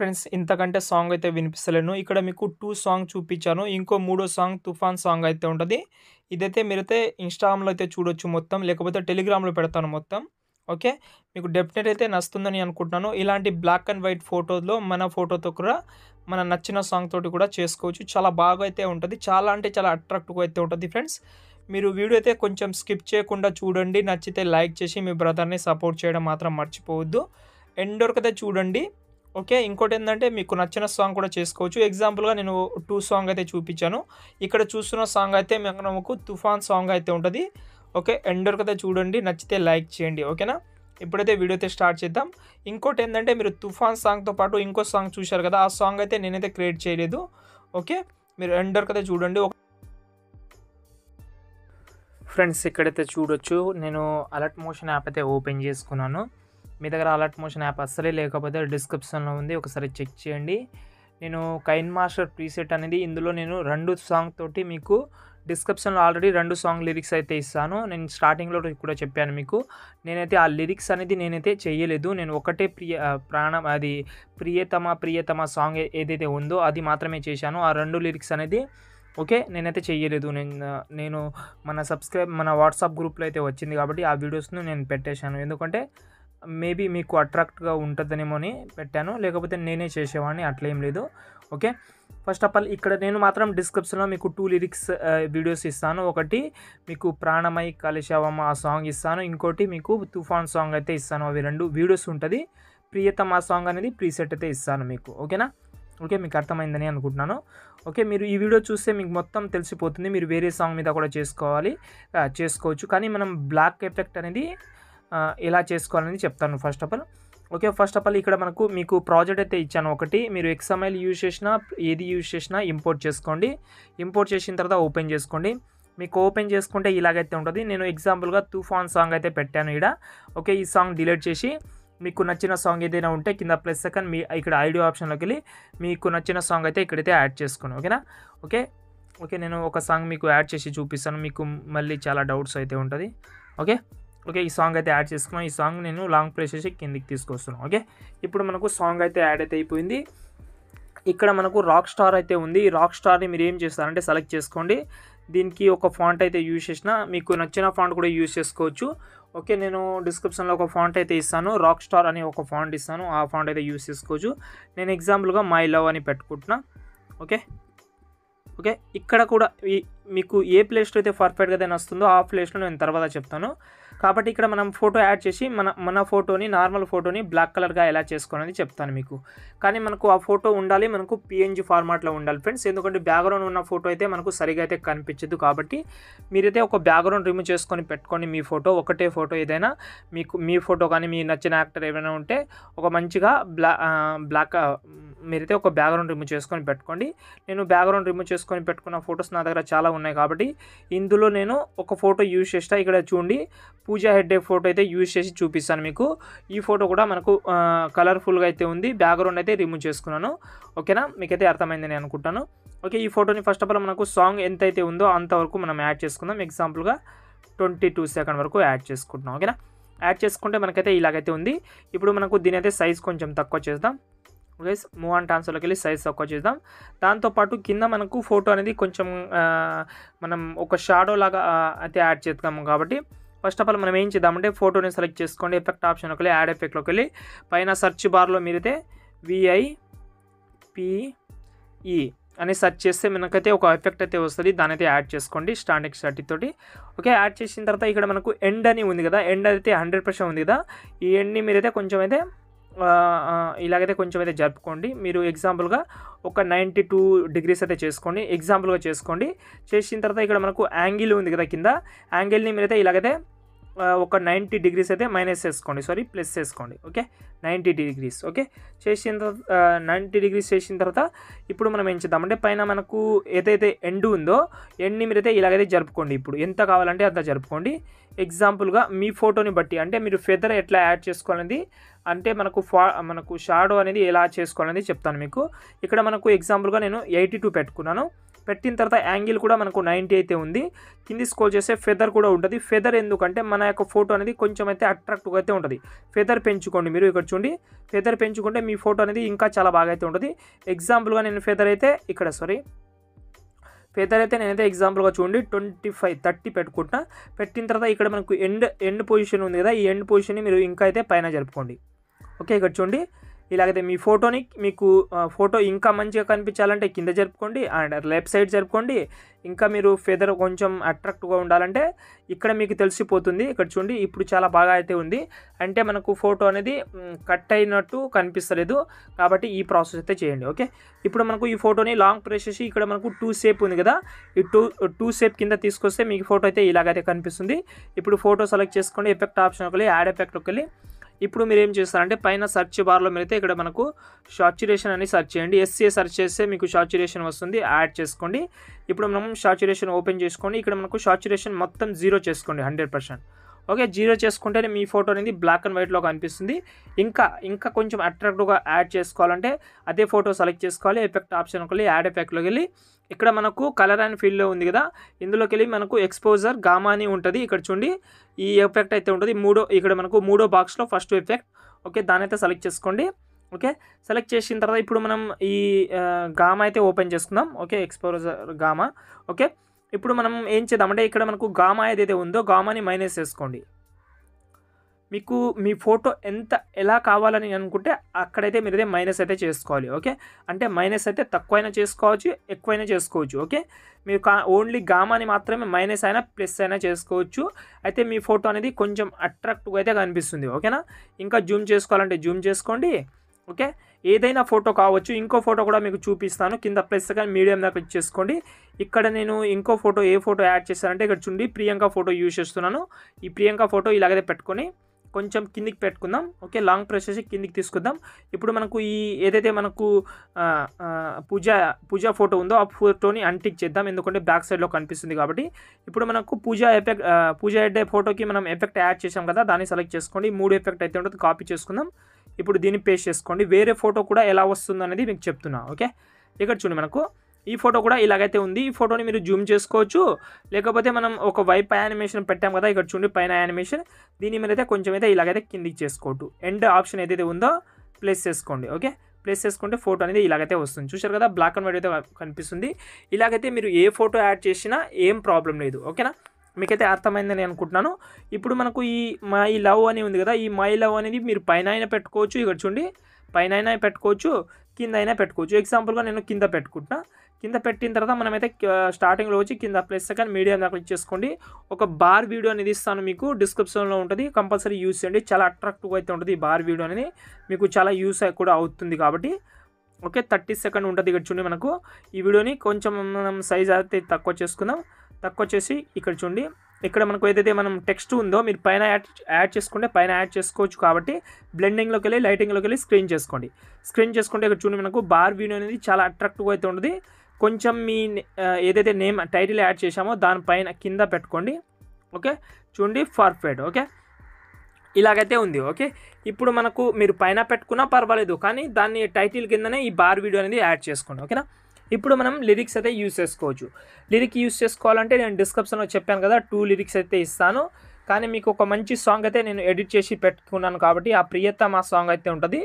friends ఇంతకంటే song అయితే వినిపిస్తలేను ఇక్కడ మీకు టూ సాంగ్ చూపించాను ఇంకో మూడో సాంగ్ తుఫాన్ సాంగ్ అయితే ఉంటుంది ఇదైతే మీరైతే ఇన్స్టాగ్రామ్లో అయితే చూడొచ్చు మొత్తం లేకపోతే టెలిగ్రామ్లో పెడతాను మొత్తం ఓకే మీకు డెఫినెట్ అయితే నచ్చుతుందని అనుకుంటున్నాను ఇలాంటి బ్లాక్ అండ్ వైట్ ఫోటోలో మన ఫోటోతో కూడా మన నచ్చిన సాంగ్ తోటి కూడా చేసుకోవచ్చు చాలా బాగా అయితే ఉంటుంది చాలా అంటే చాలా అట్రాక్టివ్గా అయితే ఉంటుంది ఫ్రెండ్స్ మీరు వీడియో అయితే కొంచెం స్కిప్ చేయకుండా చూడండి నచ్చితే లైక్ చేసి మీ బ్రదర్ని సపోర్ట్ చేయడం మాత్రం మర్చిపోవద్దు ఎండ్ వరకు అయితే చూడండి ఓకే ఇంకోటి ఏంటంటే మీకు నచ్చిన సాంగ్ కూడా చేసుకోవచ్చు ఎగ్జాంపుల్గా నేను టూ సాంగ్ అయితే చూపించాను ఇక్కడ చూస్తున్న సాంగ్ అయితే మనకు తుఫాన్ సాంగ్ అయితే ఉంటుంది ఓకే ఎండర్ కదా చూడండి నచ్చితే లైక్ చేయండి ఓకేనా ఇప్పుడైతే వీడియో అయితే స్టార్ట్ చేద్దాం ఇంకోటి ఏంటంటే మీరు తుఫాన్ సాంగ్తో పాటు ఇంకో సాంగ్ చూశారు కదా ఆ సాంగ్ అయితే నేనైతే క్రియేట్ చేయలేదు ఓకే మీరు ఎండర్ కదా చూడండి ఫ్రెండ్స్ ఇక్కడైతే చూడొచ్చు నేను అలర్ట్ మోషన్ యాప్ అయితే ఓపెన్ చేసుకున్నాను మీ దగ్గర అలర్ట్ మోషన్ యాప్ అస్సలే లేకపోతే డిస్క్రిప్షన్లో ఉంది ఒకసారి చెక్ చేయండి నేను కైన్ మాస్టర్ ప్రీసెట్ అనేది ఇందులో నేను రెండు సాంగ్ తోటి మీకు డిస్క్రిప్షన్లో ఆల్రెడీ రెండు సాంగ్ లిరిక్స్ అయితే ఇస్తాను నేను స్టార్టింగ్లో కూడా చెప్పాను మీకు నేనైతే ఆ లిరిక్స్ అనేది నేనైతే చేయలేదు నేను ఒకటే ప్రియ ప్రాణం అది ప్రియతమ ప్రియతమ సాంగ్ ఏదైతే ఉందో అది మాత్రమే చేశాను ఆ రెండు లిరిక్స్ అనేది ఓకే నేనైతే చేయలేదు నేను నేను మన సబ్స్క్రైబ్ మన వాట్సాప్ గ్రూప్లో అయితే వచ్చింది కాబట్టి ఆ వీడియోస్ను నేను పెట్టేశాను ఎందుకంటే మేబీ మీకు అట్రాక్ట్గా ఉంటుందేమో అని పెట్టాను లేకపోతే నేనే చేసేవాడిని ఏం లేదు ఓకే ఫస్ట్ ఆఫ్ ఆల్ ఇక్కడ నేను మాత్రం డిస్క్రిప్షన్లో మీకు టూ లిరిక్స్ వీడియోస్ ఇస్తాను ఒకటి మీకు ప్రాణమై కలిశావమ్మ ఆ సాంగ్ ఇస్తాను ఇంకోటి మీకు తుఫాన్ సాంగ్ అయితే ఇస్తాను అవి రెండు వీడియోస్ ఉంటుంది ప్రియతమ సాంగ్ అనేది ప్రీసెట్ అయితే ఇస్తాను మీకు ఓకేనా ఓకే మీకు అర్థమైందని అనుకుంటున్నాను ఓకే మీరు ఈ వీడియో చూస్తే మీకు మొత్తం తెలిసిపోతుంది మీరు వేరే సాంగ్ మీద కూడా చేసుకోవాలి చేసుకోవచ్చు కానీ మనం బ్లాక్ ఎఫెక్ట్ అనేది ఎలా చేసుకోవాలని చెప్తాను first of all okay first of all ఇక్కడ మనకు మీకు ప్రాజెక్ట్ అయితే ఇచ్చాను ఒకటి మీరు ఎక్స్ఎంఐల్ యూజ్ చేసినా ఏది యూజ్ చేసినా ఇంపోర్ట్ చేసుకోండి ఇంపోర్ట్ చేసిన తర్వాత ఓపెన్ చేసుకోండి మీకు ఓపెన్ చేసుకుంటే ఇలాగైతే ఉంటుంది నేను ఎగ్జాంపుల్గా తుఫాన్ సాంగ్ అయితే పెట్టాను ఇక్కడ ఓకే ఈ సాంగ్ డిలీట్ చేసి మీకు నచ్చిన సాంగ్ ఏదైనా ఉంటే కింద ప్లస్ సెకండ్ మీ ఇక్కడ ఐడియో ఆప్షన్లోకి వెళ్ళి మీకు నచ్చిన సాంగ్ అయితే ఇక్కడైతే యాడ్ చేసుకోండి ఓకేనా ఓకే ఓకే నేను ఒక సాంగ్ మీకు యాడ్ చేసి చూపిస్తాను మీకు మళ్ళీ చాలా డౌట్స్ అయితే ఉంటుంది ఓకే ఓకే ఈ సాంగ్ అయితే యాడ్ చేసుకున్నాం ఈ సాంగ్ నేను లాంగ్ ప్లేస్ చేసి కిందికి తీసుకొస్తున్నాను ఓకే ఇప్పుడు మనకు సాంగ్ అయితే యాడ్ అయితే అయిపోయింది ఇక్కడ మనకు రాక్ స్టార్ అయితే ఉంది ఈ రాక్ స్టార్ని మీరు ఏం చేస్తారంటే సెలెక్ట్ చేసుకోండి దీనికి ఒక ఫాంట్ అయితే యూజ్ చేసిన మీకు నచ్చిన ఫాంట్ కూడా యూజ్ చేసుకోవచ్చు ఓకే నేను డిస్క్రిప్షన్లో ఒక ఫాంట్ అయితే ఇస్తాను రాక్ స్టార్ అని ఒక ఫాంట్ ఇస్తాను ఆ ఫాంట్ అయితే యూజ్ చేసుకోవచ్చు నేను ఎగ్జాంపుల్గా మై లవ్ అని పెట్టుకుంటున్నా ఓకే ఓకే ఇక్కడ కూడా మీకు ఏ ప్లేస్లో అయితే పర్ఫెక్ట్గా అయితే వస్తుందో ఆ ప్లేస్లో నేను తర్వాత చెప్తాను కాబట్టి ఇక్కడ మనం ఫోటో యాడ్ చేసి మన మన ఫోటోని నార్మల్ ఫోటోని బ్లాక్ కలర్గా ఎలా చేసుకోవాలని చెప్తాను మీకు కానీ మనకు ఆ ఫోటో ఉండాలి మనకు పిఎన్జీ ఫార్మాట్లో ఉండాలి ఫ్రెండ్స్ ఎందుకంటే బ్యాక్గ్రౌండ్ ఉన్న ఫోటో అయితే మనకు సరిగా అయితే కనిపించదు కాబట్టి మీరైతే ఒక బ్యాక్గ్రౌండ్ రిమూవ్ చేసుకొని పెట్టుకొని మీ ఫోటో ఒకటే ఫోటో ఏదైనా మీకు మీ ఫోటో కానీ మీ నచ్చిన యాక్టర్ ఏమైనా ఉంటే ఒక మంచిగా బ్లా బ్లాక్ మీరైతే ఒక బ్యాక్గ్రౌండ్ రిమూవ్ చేసుకొని పెట్టుకోండి నేను బ్యాక్గ్రౌండ్ రిమూవ్ చేసుకొని పెట్టుకున్న ఫొటోస్ నా దగ్గర చాలా ఉన్నాయి కాబట్టి ఇందులో నేను ఒక ఫోటో యూజ్ చేస్తా ఇక్కడ చూడండి పూజా హెడ్డే ఫోటో అయితే యూజ్ చేసి చూపిస్తాను మీకు ఈ ఫోటో కూడా మనకు కలర్ఫుల్గా అయితే ఉంది బ్యాక్గ్రౌండ్ అయితే రిమూవ్ చేసుకున్నాను ఓకేనా మీకైతే అర్థమైంది నేను అనుకుంటాను ఓకే ఈ ఫోటోని ఫస్ట్ ఆఫ్ ఆల్ మనకు సాంగ్ ఎంత అయితే ఉందో అంతవరకు మనం యాడ్ చేసుకుందాం ఎగ్జాంపుల్గా ట్వంటీ టూ సెకండ్ వరకు యాడ్ చేసుకుంటున్నాం ఓకేనా యాడ్ చేసుకుంటే మనకైతే ఇలాగైతే ఉంది ఇప్పుడు మనకు దీని అయితే సైజ్ కొంచెం తక్కువ చేద్దాం గైస్ మూవ్ అండ్ ట్రాన్స్ఫర్లోకి వెళ్ళి సైజ్ తక్కువ చేద్దాం దాంతోపాటు కింద మనకు ఫోటో అనేది కొంచెం మనం ఒక షాడో లాగా అయితే యాడ్ చేద్దాము కాబట్టి ఫస్ట్ ఆఫ్ ఆల్ మనం ఏం చేద్దామంటే ఫోటోని సెలెక్ట్ చేసుకోండి ఎఫెక్ట్ ఆప్షన్లోకి వెళ్ళి యాడ్ ఎఫెక్ట్లోకి వెళ్ళి పైన సర్చ్ బార్లో మీరైతే విఐ పిఈ e అని సెర్చ్ చేస్తే మనకైతే ఒక ఎఫెక్ట్ అయితే వస్తుంది దాని అయితే యాడ్ చేసుకోండి స్టాండింగ్ షర్ట్ తోటి ఓకే యాడ్ చేసిన తర్వాత ఇక్కడ మనకు ఎండ్ అని ఉంది కదా ఎండ్ అయితే హండ్రెడ్ పర్సెంట్ ఉంది కదా ఈ ఎండ్ని మీరైతే కొంచెం అయితే ఇలాగైతే కొంచెం అయితే జరుపుకోండి మీరు ఎగ్జాంపుల్గా ఒక నైంటీ టూ డిగ్రీస్ అయితే చేసుకోండి ఎగ్జాంపుల్గా చేసుకోండి చేసిన తర్వాత ఇక్కడ మనకు యాంగిల్ ఉంది కదా కింద యాంగిల్ని మీరైతే ఇలాగైతే ఒక నైంటీ డిగ్రీస్ అయితే మైనస్ చేసుకోండి సారీ ప్లస్ చేసుకోండి ఓకే నైంటీ డిగ్రీస్ ఓకే చేసిన తర్వాత నైంటీ డిగ్రీస్ చేసిన తర్వాత ఇప్పుడు మనం ఏం చేద్దామంటే పైన మనకు ఏదైతే ఎండ్ ఉందో ఎండ్ని మీరైతే ఇలాగైతే జరుపుకోండి ఇప్పుడు ఎంత కావాలంటే అంత జరుపుకోండి ఎగ్జాంపుల్గా మీ ఫోటోని బట్టి అంటే మీరు ఫెదర్ ఎట్లా యాడ్ చేసుకోవాలనేది అంటే మనకు ఫా మనకు షాడో అనేది ఎలా చేసుకోవాలనేది చెప్తాను మీకు ఇక్కడ మనకు ఎగ్జాంపుల్గా నేను ఎయిటీ టూ పెట్టుకున్నాను పెట్టిన తర్వాత యాంగిల్ కూడా మనకు నైంటీ అయితే ఉంది కింది స్కోల్ చేస్తే ఫెదర్ కూడా ఉంటుంది ఫెదర్ ఎందుకంటే మన యొక్క ఫోటో అనేది కొంచెం అయితే అట్రాక్టివ్గా అయితే ఉంటుంది ఫెదర్ పెంచుకోండి మీరు ఇక్కడ చూడండి ఫెదర్ పెంచుకుంటే మీ ఫోటో అనేది ఇంకా చాలా బాగా అయితే ఉంటుంది ఎగ్జాంపుల్గా నేను ఫెదర్ అయితే ఇక్కడ సారీ ఫెదర్ అయితే నేనైతే ఎగ్జాంపుల్గా చూడండి ట్వంటీ ఫైవ్ థర్టీ పెట్టుకుంటా పెట్టిన తర్వాత ఇక్కడ మనకు ఎండ్ ఎండ్ పొజిషన్ ఉంది కదా ఈ ఎండ్ పొజిషన్ని మీరు ఇంకా అయితే పైన జరుపుకోండి ఓకే ఇక్కడ చూడండి ఇలాగైతే మీ ఫోటోని మీకు ఫోటో ఇంకా మంచిగా కనిపించాలంటే కింద జరుపుకోండి అండ్ లెఫ్ట్ సైడ్ జరుపుకోండి ఇంకా మీరు ఫెదర్ కొంచెం అట్రాక్ట్గా ఉండాలంటే ఇక్కడ మీకు తెలిసిపోతుంది ఇక్కడ చూడండి ఇప్పుడు చాలా బాగా అయితే ఉంది అంటే మనకు ఫోటో అనేది కట్ అయినట్టు కనిపిస్తలేదు కాబట్టి ఈ ప్రాసెస్ అయితే చేయండి ఓకే ఇప్పుడు మనకు ఈ ఫోటోని లాంగ్ ప్రెస్ చేసి ఇక్కడ మనకు టూ షేప్ ఉంది కదా ఈ టూ టూ షేప్ కింద తీసుకొస్తే మీకు ఫోటో అయితే ఇలాగైతే కనిపిస్తుంది ఇప్పుడు ఫోటో సెలెక్ట్ చేసుకోండి ఎఫెక్ట్ ఆప్షన్కి వెళ్ళి యాడ్ ఎఫెక్ట్కి వెళ్ళి ఇప్పుడు మీరు ఏం చేస్తారంటే పైన సర్చ్ బార్లో మీరైతే ఇక్కడ మనకు సాచురేషన్ అని సెర్చ్ చేయండి ఎస్సీఏ సెర్చ్ చేస్తే మీకు సాచురేషన్ వస్తుంది యాడ్ చేసుకోండి ఇప్పుడు మనం సాచురేషన్ ఓపెన్ చేసుకోండి ఇక్కడ మనకు సాచురేషన్ మొత్తం జీరో చేసుకోండి హండ్రెడ్ పర్సెంట్ ఓకే జీరో చేసుకుంటేనే మీ ఫోటో అనేది బ్లాక్ అండ్ వైట్లో కనిపిస్తుంది ఇంకా ఇంకా కొంచెం అట్రాక్టివ్గా యాడ్ చేసుకోవాలంటే అదే ఫోటో సెలెక్ట్ చేసుకోవాలి ఎఫెక్ట్ ఆప్షన్ వెళ్ళి యాడ్ ఎఫెక్ట్లోకి వెళ్ళి ఇక్కడ మనకు కలర్ అండ్ ఫీల్డ్లో ఉంది కదా ఇందులోకి వెళ్ళి మనకు ఎక్స్పోజర్ గామా అని ఉంటుంది ఇక్కడ చూడండి ఈ ఎఫెక్ట్ అయితే ఉంటుంది మూడో ఇక్కడ మనకు మూడో బాక్స్లో ఫస్ట్ ఎఫెక్ట్ ఓకే దాని అయితే సెలెక్ట్ చేసుకోండి ఓకే సెలెక్ట్ చేసిన తర్వాత ఇప్పుడు మనం ఈ గామా అయితే ఓపెన్ చేసుకుందాం ఓకే ఎక్స్పోజర్ గామా ఓకే ఇప్పుడు మనం ఏం చేద్దాం అంటే ఇక్కడ మనకు గామా ఏదైతే ఉందో గామాని మైనస్ చేసుకోండి మీకు మీ ఫోటో ఎంత ఎలా కావాలని అనుకుంటే అక్కడైతే మీరు అయితే మైనస్ అయితే చేసుకోవాలి ఓకే అంటే మైనస్ అయితే తక్కువైనా చేసుకోవచ్చు ఎక్కువైనా చేసుకోవచ్చు ఓకే మీరు కా ఓన్లీ గామాని మాత్రమే మైనస్ అయినా ప్లస్ అయినా చేసుకోవచ్చు అయితే మీ ఫోటో అనేది కొంచెం అట్రాక్టివ్గా అయితే కనిపిస్తుంది ఓకేనా ఇంకా జూమ్ చేసుకోవాలంటే జూమ్ చేసుకోండి ఓకే ఏదైనా ఫోటో కావచ్చు ఇంకో ఫోటో కూడా మీకు చూపిస్తాను కింద ప్లస్ కానీ మీడియం దాకా క్లిక్ చేసుకోండి ఇక్కడ నేను ఇంకో ఫోటో ఏ ఫోటో యాడ్ చేస్తానంటే ఇక్కడ చూడండి ప్రియాంక ఫోటో యూజ్ చేస్తున్నాను ఈ ప్రియాంక ఫోటో ఇలాగే పెట్టుకొని కొంచెం కిందికి పెట్టుకుందాం ఓకే లాంగ్ ప్రెస్ చేసి కిందికి తీసుకుందాం ఇప్పుడు మనకు ఈ ఏదైతే మనకు పూజ పూజ ఫోటో ఉందో ఆ ఫోటోని అన్టిక్ చేద్దాం ఎందుకంటే బ్యాక్ సైడ్లో కనిపిస్తుంది కాబట్టి ఇప్పుడు మనకు పూజ ఎఫెక్ట్ పూజ ఎడ్డే ఫోటోకి మనం ఎఫెక్ట్ యాడ్ చేసాం కదా దాన్ని సెలెక్ట్ చేసుకోండి మూడు ఎఫెక్ట్ అయితే ఉంటుంది కాపీ చేసుకుందాం ఇప్పుడు దీన్ని పేస్ట్ చేసుకోండి వేరే ఫోటో కూడా ఎలా వస్తుంది అనేది మీకు చెప్తున్నా ఓకే ఇక్కడ చూడండి మనకు ఈ ఫోటో కూడా ఇలాగైతే ఉంది ఈ ఫోటోని మీరు జూమ్ చేసుకోవచ్చు లేకపోతే మనం ఒక వైపు యానిమేషన్ పెట్టాం కదా ఇక్కడ చూడండి పైన యానిమేషన్ దీని మీద అయితే కొంచెం అయితే ఇలాగైతే కిందికి చేసుకోవచ్చు ఎండ్ ఆప్షన్ ఏదైతే ఉందో ప్లేస్ చేసుకోండి ఓకే ప్లేస్ చేసుకుంటే ఫోటో అనేది ఇలాగైతే వస్తుంది చూసారు కదా బ్లాక్ అండ్ వైట్ అయితే కనిపిస్తుంది ఇలాగైతే మీరు ఏ ఫోటో యాడ్ చేసినా ఏం ప్రాబ్లం లేదు ఓకేనా మీకైతే అర్థమైందని అనుకుంటున్నాను ఇప్పుడు మనకు ఈ మై లవ్ అని ఉంది కదా ఈ మై లవ్ అనేది మీరు పైన అయినా పెట్టుకోవచ్చు ఇక్కడ చూడండి పైన అయినా పెట్టుకోవచ్చు కింద అయినా పెట్టుకోవచ్చు ఎగ్జాంపుల్గా నేను కింద పెట్టుకుంటున్నా కింద పెట్టిన తర్వాత మనమైతే స్టార్టింగ్లో వచ్చి కింద ప్లస్ సెకండ్ మీడియా దాకా ఇచ్చేసుకోండి చేసుకోండి ఒక బార్ వీడియో అనేది ఇస్తాను మీకు డిస్క్రిప్షన్లో ఉంటుంది కంపల్సరీ యూస్ చేయండి చాలా అట్రాక్టివ్గా అయితే ఉంటుంది ఈ బార్ వీడియో అనేది మీకు చాలా యూస్ కూడా అవుతుంది కాబట్టి ఓకే థర్టీ సెకండ్ ఉంటుంది ఇక్కడ చూడండి మనకు ఈ వీడియోని కొంచెం మనం సైజ్ అయితే తక్కువ చేసుకుందాం తక్కువ వచ్చేసి ఇక్కడ చూడండి ఇక్కడ మనకు ఏదైతే మనం టెక్స్ట్ ఉందో మీరు పైన యాడ్ యాడ్ చేసుకుంటే పైన యాడ్ చేసుకోవచ్చు కాబట్టి బ్లెండింగ్లోకి వెళ్ళి లైటింగ్లోకి వెళ్ళి స్క్రీన్ చేసుకోండి స్క్రీన్ చేసుకుంటే ఇక్కడ చూడండి మనకు బార్ వీడియో అనేది చాలా అట్రాక్టివ్గా అయితే ఉంటుంది కొంచెం మీ ఏదైతే నేమ్ టైటిల్ యాడ్ చేశామో దానిపైన కింద పెట్టుకోండి ఓకే చూడండి ఫర్ఫెడ్ ఓకే ఇలాగైతే ఉంది ఓకే ఇప్పుడు మనకు మీరు పైన పెట్టుకున్నా పర్వాలేదు కానీ దాన్ని టైటిల్ కిందనే ఈ బార్ వీడియో అనేది యాడ్ చేసుకోండి ఓకేనా ఇప్పుడు మనం లిరిక్స్ అయితే యూస్ చేసుకోవచ్చు లిరిక్ యూస్ చేసుకోవాలంటే నేను డిస్క్రిప్షన్లో చెప్పాను కదా టూ లిరిక్స్ అయితే ఇస్తాను కానీ మీకు ఒక మంచి సాంగ్ అయితే నేను ఎడిట్ చేసి పెట్టుకున్నాను కాబట్టి ఆ ప్రియత మా సాంగ్ అయితే ఉంటుంది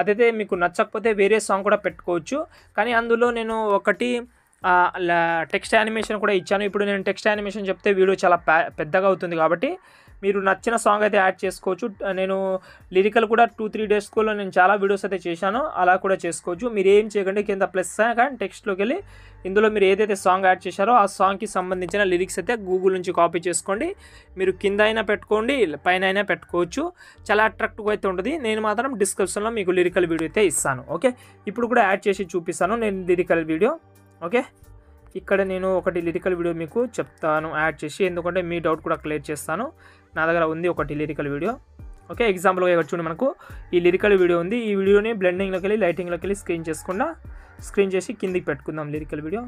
అదైతే మీకు నచ్చకపోతే వేరే సాంగ్ కూడా పెట్టుకోవచ్చు కానీ అందులో నేను ఒకటి టెక్స్ట్ యానిమేషన్ కూడా ఇచ్చాను ఇప్పుడు నేను టెక్స్ట్ యానిమేషన్ చెప్తే వీడియో చాలా పెద్దగా అవుతుంది కాబట్టి మీరు నచ్చిన సాంగ్ అయితే యాడ్ చేసుకోవచ్చు నేను లిరికల్ కూడా టూ త్రీ డేస్లో నేను చాలా వీడియోస్ అయితే చేశాను అలా కూడా చేసుకోవచ్చు మీరు ఏం చేయకండి కింద ప్లస్ కానీ టెక్స్ట్లోకి వెళ్ళి ఇందులో మీరు ఏదైతే సాంగ్ యాడ్ చేశారో ఆ సాంగ్కి సంబంధించిన లిరిక్స్ అయితే గూగుల్ నుంచి కాపీ చేసుకోండి మీరు కింద అయినా పెట్టుకోండి పైన అయినా పెట్టుకోవచ్చు చాలా అట్రాక్టివ్గా అయితే ఉంటుంది నేను మాత్రం డిస్క్రిప్షన్లో మీకు లిరికల్ వీడియో అయితే ఇస్తాను ఓకే ఇప్పుడు కూడా యాడ్ చేసి చూపిస్తాను నేను లిరికల్ వీడియో ఓకే ఇక్కడ నేను ఒకటి లిరికల్ వీడియో మీకు చెప్తాను యాడ్ చేసి ఎందుకంటే మీ డౌట్ కూడా క్లియర్ చేస్తాను నా దగ్గర ఉంది ఒకటి లిరికల్ వీడియో ఓకే ఎగ్జాంపుల్గా ఇక్కడ చూడండి మనకు ఈ లిరికల్ వీడియో ఉంది ఈ వీడియోని బ్లెండింగ్లోకి వెళ్ళి లైటింగ్లోకి వెళ్ళి స్క్రీన్ చేసుకుండా స్క్రీన్ చేసి కిందికి పెట్టుకుందాం లిరికల్ వీడియో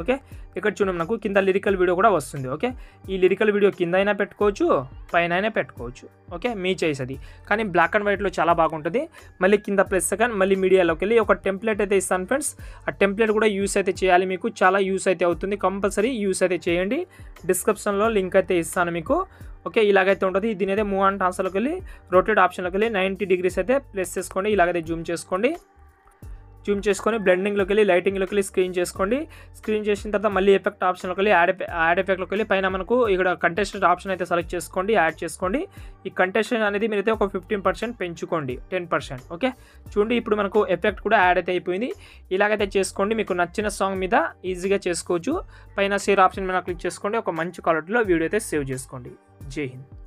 ఓకే ఇక్కడ చూడండి నాకు కింద లిరికల్ వీడియో కూడా వస్తుంది ఓకే ఈ లిరికల్ వీడియో కింద అయినా పెట్టుకోవచ్చు పైన అయినా పెట్టుకోవచ్చు ఓకే మీ చేసేది అది కానీ బ్లాక్ అండ్ వైట్లో చాలా బాగుంటుంది మళ్ళీ కింద ప్లస్ సెకండ్ మళ్ళీ మీడియాలోకి వెళ్ళి ఒక టెంప్లెట్ అయితే ఇస్తాను ఫ్రెండ్స్ ఆ టెంప్లెట్ కూడా యూస్ అయితే చేయాలి మీకు చాలా యూస్ అయితే అవుతుంది కంపల్సరీ యూస్ అయితే చేయండి డిస్క్రిప్షన్లో లింక్ అయితే ఇస్తాను మీకు ఓకే ఇలాగైతే ఉంటుంది దీని అయితే మూవ్ అండ్ ట్రాన్స్ఫర్లోకి వెళ్ళి రొటేట్ ఆప్షన్లోకి వెళ్ళి నైంటీ డిగ్రీస్ అయితే ప్లేస్ చేసుకోండి ఇలాగైతే జూమ్ చేసుకోండి జూమ్ చేసుకొని బ్లెండింగ్లోకి వెళ్ళి లైటింగ్లోకి వెళ్ళి స్క్రీన్ చేసుకోండి స్క్రీన్ చేసిన తర్వాత మళ్ళీ ఎఫెక్ట్ ఆప్షన్లోకి వెళ్ళి యాడ్ యాడ్ ఎఫెక్ట్లోకి వెళ్ళి పైన మనకు ఇక్కడ కంటెస్టెడ్ ఆప్షన్ అయితే సెలెక్ట్ చేసుకోండి యాడ్ చేసుకోండి ఈ కంటెస్టెంట్ అనేది మీరు అయితే ఒక ఫిఫ్టీన్ పర్సెంట్ పెంచుకోండి టెన్ పర్సెంట్ ఓకే చూడండి ఇప్పుడు మనకు ఎఫెక్ట్ కూడా యాడ్ అయితే అయిపోయింది ఇలాగైతే చేసుకోండి మీకు నచ్చిన సాంగ్ మీద ఈజీగా చేసుకోవచ్చు పైన సేర్ ఆప్షన్ మీద క్లిక్ చేసుకోండి ఒక మంచి క్వాలిటీలో వీడియో అయితే సేవ్ చేసుకోండి జై హింద్